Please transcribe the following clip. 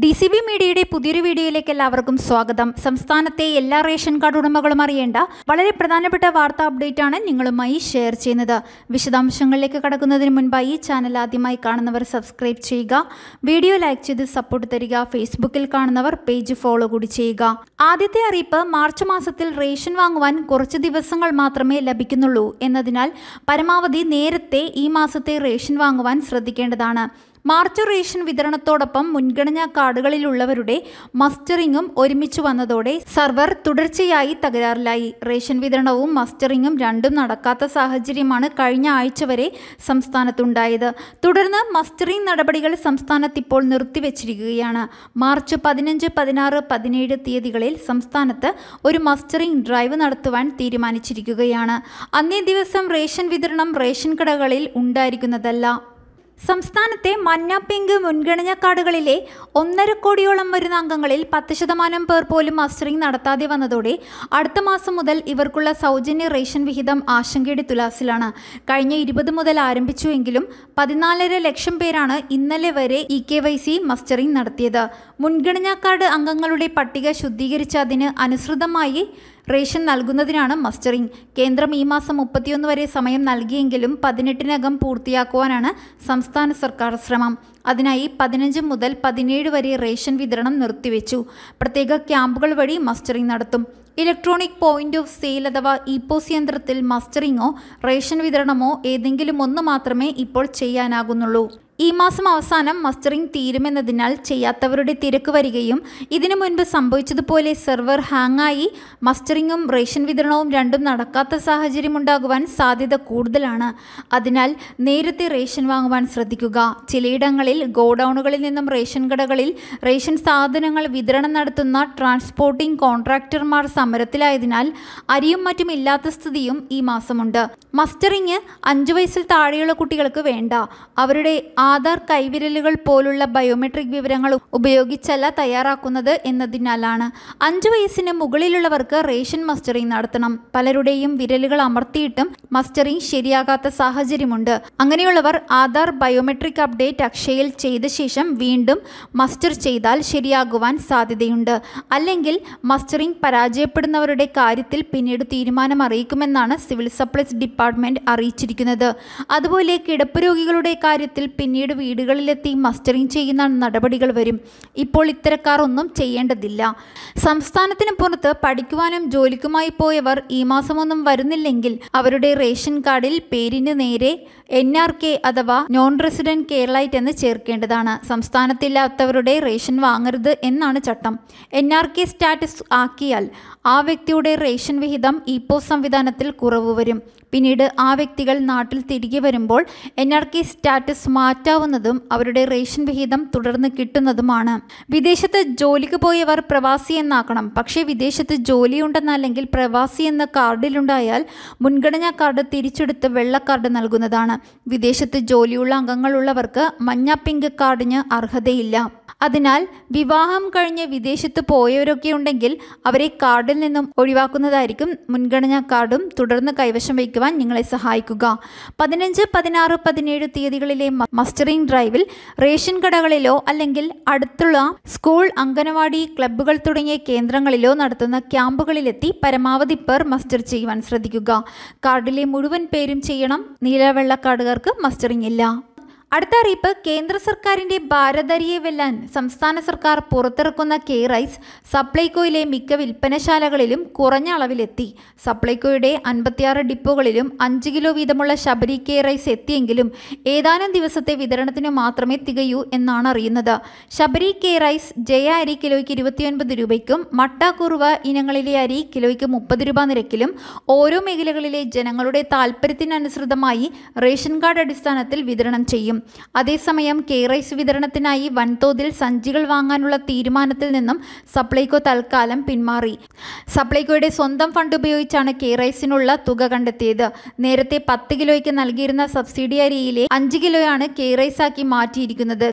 D C B മീഡിയയുടെ പുതിയൊരു വീഡിയോയിലേക്ക് എല്ലാവർക്കും സ്വാഗതം സംസ്ഥാനത്തെ എല്ലാ റേഷൻ കാർഡ് ഉടമകളും അറിയേണ്ട വളരെ പ്രധാനപ്പെട്ട വാർത്താ അപ്ഡേറ്റ് ആണ് നിങ്ങളുമായി ഷെയർ ചെയ്യുന്നത് വിശദാംശങ്ങളിലേക്ക് കടക്കുന്നതിന് മുൻപായി ഈ ചാനൽ ആദ്യമായി കാണുന്നവർ സബ്സ്ക്രൈബ് ചെയ്യുക വീഡിയോ ലൈക്ക് ചെയ്ത് സപ്പോർട്ട് തരിക ഫേസ്ബുക്കിൽ കാണുന്നവർ പേജ് ഫോളോ കൂടി ചെയ്യുക ആദ്യത്തെ അറിയിപ്പ് മാർച്ച് മാസത്തിൽ റേഷൻ വാങ്ങുവാൻ കുറച്ച് ദിവസങ്ങൾ മാത്രമേ ലഭിക്കുന്നുള്ളൂ എന്നതിനാൽ പരമാവധി നേരത്തെ ഈ മാസത്തെ റേഷൻ വാങ്ങുവാൻ ശ്രദ്ധിക്കേണ്ടതാണ് മാർച്ച് റേഷൻ വിതരണത്തോടൊപ്പം മുൻഗണനാ കാർഡുകളിലുള്ളവരുടെ മസ്റ്ററിങ്ങും ഒരുമിച്ച് വന്നതോടെ സർവർ തുടർച്ചയായി തകരാറിലായി റേഷൻ വിതരണവും മസ്റ്ററിങ്ങും രണ്ടും നടക്കാത്ത സാഹചര്യമാണ് കഴിഞ്ഞ ആഴ്ച വരെ സംസ്ഥാനത്തുണ്ടായത് തുടർന്ന് മസ്റ്ററിംഗ് നടപടികൾ സംസ്ഥാനത്ത് ഇപ്പോൾ നിർത്തിവച്ചിരിക്കുകയാണ് മാർച്ച് പതിനഞ്ച് പതിനാറ് പതിനേഴ് തീയതികളിൽ സംസ്ഥാനത്ത് ഒരു മസ്റ്ററിംഗ് ഡ്രൈവ് നടത്തുവാൻ തീരുമാനിച്ചിരിക്കുകയാണ് അന്നേ ദിവസം റേഷൻ വിതരണം റേഷൻ കടകളിൽ ഉണ്ടായിരിക്കുന്നതല്ല സംസ്ഥാനത്തെ പിങ്ക് മുൻഗണനാ കാർഡുകളിലെ ഒന്നര കോടിയോളം വരുന്ന അംഗങ്ങളിൽ പത്ത് ശതമാനം പേർ പോലും മസ്റ്ററിംഗ് നടത്താതെ വന്നതോടെ അടുത്ത മാസം മുതൽ ഇവർക്കുള്ള സൗജന്യ റേഷൻ വിഹിതം ആശങ്കയുടെ തുലാസിലാണ് കഴിഞ്ഞ ഇരുപത് മുതൽ ആരംഭിച്ചുവെങ്കിലും പതിനാലര ലക്ഷം പേരാണ് ഇന്നലെ വരെ E K Y C mustering നടത്തിയത് മുൻഗണനാ കാർഡ് അംഗങ്ങളുടെ പട്ടിക ശുദ്ധീകരിച്ച് അതിന് അനുസൃതമായി റേഷൻ നൽകുന്നതിനാണ് മസ്റ്ററിംഗ് കേന്ദ്രം ഈ മാസം മുപ്പത്തിയൊന്ന് വരെ സമയം നൽകിയെങ്കിലും പതിനെട്ടിനകം പൂർത്തിയാക്കുവാനാണ് സംസ്ഥാന സർക്കാർ ശ്രമം അതിനായി പതിനഞ്ച് മുതൽ പതിനേഴ് വരെ റേഷൻ വിതരണം നിർത്തിവെച്ചു പ്രത്യേക ക്യാമ്പുകൾ വഴി മസ്റ്ററിംഗ് നടത്തും ഇലക്ട്രോണിക് പോയിന്റ് ഓഫ് സെയിൽ അഥവാ ഇപോസ് യന്ത്രത്തിൽ മസ്റ്ററിങ്ങോ റേഷൻ വിതരണമോ ഏതെങ്കിലും ഒന്ന് മാത്രമേ ഇപ്പോൾ ചെയ്യാനാകുന്നുള്ളൂ ഈ മാസം അവസാനം മസ്റ്ററിംഗ് തീരുമെന്നതിനാൽ ചെയ്യാത്തവരുടെ തിരക്ക് വരികയും ഇതിനു മുൻപ് സംഭവിച്ചതുപോലെ സെർവർ ഹാങ്ങായി മസ്റ്ററിങ്ങും റേഷൻ വിതരണവും രണ്ടും നടക്കാത്ത സാഹചര്യം ഉണ്ടാകുവാൻ സാധ്യത കൂടുതലാണ് അതിനാൽ നേരത്തെ റേഷൻ വാങ്ങുവാൻ ശ്രദ്ധിക്കുക ചിലയിടങ്ങളിൽ ഗോഡൗണുകളിൽ നിന്നും റേഷൻ കടകളിൽ റേഷൻ സാധനങ്ങൾ വിതരണം നടത്തുന്ന ട്രാൻസ്പോർട്ടിംഗ് കോൺട്രാക്ടർമാർ സമരത്തിലായതിനാൽ അരിയും മറ്റും ഇല്ലാത്ത സ്ഥിതിയും ഈ മാസമുണ്ട് മസ്റ്ററിങ് അഞ്ച് വയസ്സിൽ താഴെയുള്ള കുട്ടികൾക്ക് വേണ്ട അവരുടെ ആധാർ കൈവിരലുകൾ പോലുള്ള ബയോമെട്രിക് വിവരങ്ങൾ ഉപയോഗിച്ചല്ല തയ്യാറാക്കുന്നത് എന്നതിനാലാണ് അഞ്ച് വയസ്സിന് മുകളിലുള്ളവർക്ക് റേഷൻ മസ്റ്ററിങ് നടത്തണം പലരുടെയും വിരലുകൾ അമർത്തിയിട്ടും മസ്റ്ററിങ് ശരിയാകാത്ത സാഹചര്യമുണ്ട് അങ്ങനെയുള്ളവർ ആധാർ ബയോമെട്രിക് അപ്ഡേറ്റ് അക്ഷയയിൽ ചെയ്ത ശേഷം വീണ്ടും മസ്റ്റർ ചെയ്താൽ ശരിയാകുവാൻ സാധ്യതയുണ്ട് അല്ലെങ്കിൽ മസ്റ്ററിങ് പരാജയപ്പെടുന്നവരുടെ കാര്യത്തിൽ പിന്നീട് തീരുമാനം അറിയിക്കുമെന്നാണ് സിവിൽ സപ്ലൈസ് ഡിപ്പാർട്ട്മെന്റ് ഡിപ്പാർട്ട്മെൻറ്റ് അറിയിച്ചിരിക്കുന്നത് അതുപോലെ കിടപ്പ് രോഗികളുടെ കാര്യത്തിൽ പിന്നീട് വീടുകളിലെത്തി മസ്റ്ററിംഗ് ചെയ്യുന്ന നടപടികൾ വരും ഇപ്പോൾ ഇത്തരക്കാർ ഒന്നും ചെയ്യേണ്ടതില്ല സംസ്ഥാനത്തിന് പുറത്ത് പഠിക്കുവാനും ജോലിക്കുമായി പോയവർ ഈ മാസമൊന്നും വരുന്നില്ലെങ്കിൽ അവരുടെ റേഷൻ കാർഡിൽ പേരിന് നേരെ എൻ ആർ കെ അഥവാ നോൺ റെസിഡന്റ് കേരളൈറ്റ് എന്ന് ചേർക്കേണ്ടതാണ് സംസ്ഥാനത്തില്ലാത്തവരുടെ റേഷൻ വാങ്ങരുത് എന്നാണ് ചട്ടം എൻ ആർ കെ സ്റ്റാറ്റസ് ആക്കിയാൽ ആ വ്യക്തിയുടെ റേഷൻ വിഹിതം ഇപ്പോ സംവിധാനത്തിൽ കുറവ് വരും പിന്നീട് പിന്നീട് ആ വ്യക്തികൾ നാട്ടിൽ തിരികെ വരുമ്പോൾ എൻ ആർ കെ സ്റ്റാറ്റസ് മാറ്റാവുന്നതും അവരുടെ റേഷൻ വിഹിതം തുടർന്ന് കിട്ടുന്നതുമാണ് വിദേശത്ത് ജോലിക്ക് പോയവർ പ്രവാസി എന്നാക്കണം പക്ഷേ വിദേശത്ത് ജോലിയുണ്ടെന്നല്ലെങ്കിൽ പ്രവാസി എന്ന കാർഡിലുണ്ടായാൽ മുൻഗണനാ കാർഡ് തിരിച്ചെടുത്ത് വെള്ള കാർഡ് നൽകുന്നതാണ് വിദേശത്ത് ജോലിയുള്ള അംഗങ്ങളുള്ളവർക്ക് മഞ്ഞ പിങ്ക് കാർഡിന് അർഹതയില്ല അതിനാൽ വിവാഹം കഴിഞ്ഞ് വിദേശത്ത് പോയവരൊക്കെ ഉണ്ടെങ്കിൽ അവരെ കാർഡിൽ നിന്നും ഒഴിവാക്കുന്നതായിരിക്കും മുൻഗണനാ കാർഡും തുടർന്ന് കൈവശം വയ്ക്കുവാൻ നിങ്ങളെ സഹായിക്കുക പതിനഞ്ച് പതിനാറ് പതിനേഴ് തീയതികളിലെ മസ്റ്ററിംഗ് ഡ്രൈവിൽ റേഷൻ കടകളിലോ അല്ലെങ്കിൽ അടുത്തുള്ള സ്കൂൾ അംഗനവാടി ക്ലബ്ബുകൾ തുടങ്ങിയ കേന്ദ്രങ്ങളിലോ നടത്തുന്ന ക്യാമ്പുകളിലെത്തി പരമാവധി പേർ മസ്റ്റർ ചെയ്യുവാൻ ശ്രദ്ധിക്കുക കാർഡിലെ മുഴുവൻ പേരും ചെയ്യണം നീലവെള്ള കാർഡുകാർക്ക് മസ്റ്ററിംഗ് ഇല്ല അടുത്ത അറിയിപ്പ് കേന്ദ്ര സർക്കാരിന്റെ ഭാരതരിയെ വെല്ലാൻ സംസ്ഥാന സർക്കാർ പുറത്തിറക്കുന്ന കെ റൈസ് സപ്ലൈകോയിലെ മിക്ക വിൽപ്പനശാലകളിലും കുറഞ്ഞ അളവിലെത്തി സപ്ലൈകോയുടെ അൻപത്തിയാറ് ഡിപ്പോകളിലും അഞ്ച് കിലോ വീതമുള്ള ശബരി കെ റൈസ് എത്തിയെങ്കിലും ഏതാനും ദിവസത്തെ വിതരണത്തിന് മാത്രമേ തികയൂ എന്നാണ് അറിയുന്നത് ശബരി കെ റൈസ് ജയ അരി കിലോയ്ക്ക് ഇരുപത്തിയൊൻപത് രൂപയ്ക്കും മട്ട കുറുവ ഇനങ്ങളിലെ അരി കിലോയ്ക്ക് മുപ്പത് രൂപ നിരക്കിലും ഓരോ മേഖലകളിലെ ജനങ്ങളുടെ താൽപ്പര്യത്തിനനുസൃതമായി റേഷൻ കാർഡ് അടിസ്ഥാനത്തിൽ വിതരണം ചെയ്യും അതേസമയം കെ റൈസ് വിതരണത്തിനായി വൻതോതിൽ സഞ്ചികൾ വാങ്ങാനുള്ള തീരുമാനത്തിൽ നിന്നും സപ്ലൈകോ തൽക്കാലം പിന്മാറി സപ്ലൈകോയുടെ സ്വന്തം ഫണ്ട് ഉപയോഗിച്ചാണ് കെ റൈസിനുള്ള തുക കണ്ടെത്തിയത് നേരത്തെ പത്ത് കിലോയ്ക്ക് നൽകിയിരുന്ന സബ്സിഡി അരിയിലെ അഞ്ച് കിലോയാണ് കെ റൈസാക്കി മാറ്റിയിരിക്കുന്നത്